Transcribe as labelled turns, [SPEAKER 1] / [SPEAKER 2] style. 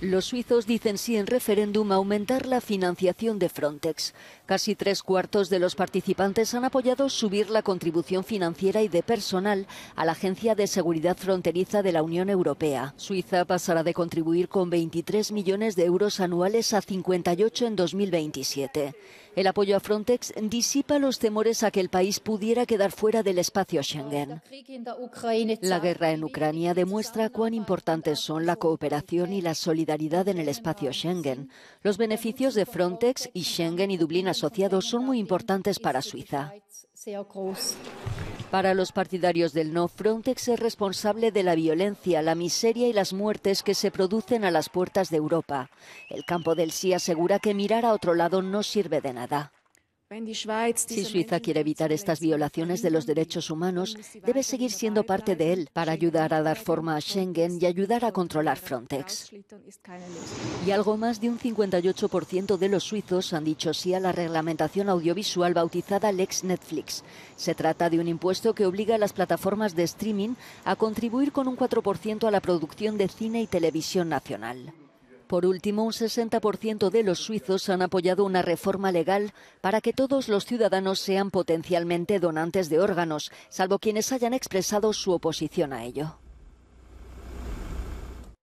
[SPEAKER 1] Los suizos dicen sí en referéndum a aumentar la financiación de Frontex. Casi tres cuartos de los participantes han apoyado subir la contribución financiera y de personal a la Agencia de Seguridad Fronteriza de la Unión Europea. Suiza pasará de contribuir con 23 millones de euros anuales a 58 en 2027. El apoyo a Frontex disipa los temores a que el país pudiera quedar fuera del espacio Schengen. La guerra en Ucrania demuestra cuán importantes son la cooperación y la solidaridad en el espacio Schengen. Los beneficios de Frontex y Schengen y Dublín asociados son muy importantes para Suiza. Para los partidarios del no, Frontex es responsable de la violencia, la miseria y las muertes que se producen a las puertas de Europa. El campo del sí asegura que mirar a otro lado no sirve de nada. Si Suiza quiere evitar estas violaciones de los derechos humanos, debe seguir siendo parte de él para ayudar a dar forma a Schengen y ayudar a controlar Frontex. Y algo más de un 58% de los suizos han dicho sí a la reglamentación audiovisual bautizada Lex Netflix. Se trata de un impuesto que obliga a las plataformas de streaming a contribuir con un 4% a la producción de cine y televisión nacional. Por último, un 60% de los suizos han apoyado una reforma legal para que todos los ciudadanos sean potencialmente donantes de órganos, salvo quienes hayan expresado su oposición a ello.